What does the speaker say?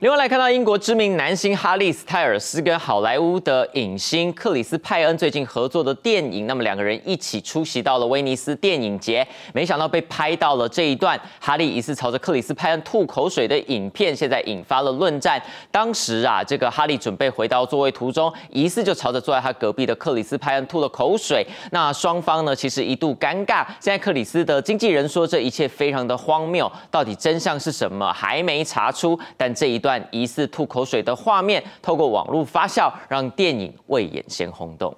另外来看到英国知名男星哈利·斯泰尔斯跟好莱坞的影星克里斯·派恩最近合作的电影，那么两个人一起出席到了威尼斯电影节，没想到被拍到了这一段，哈利疑似朝着克里斯·派恩吐口水的影片，现在引发了论战。当时啊，这个哈利准备回到座位途中，疑似就朝着坐在他隔壁的克里斯·派恩吐了口水。那双方呢，其实一度尴尬。现在克里斯的经纪人说，这一切非常的荒谬，到底真相是什么还没查出。但这一段。段疑似吐口水的画面，透过网络发酵，让电影《未演先轰动。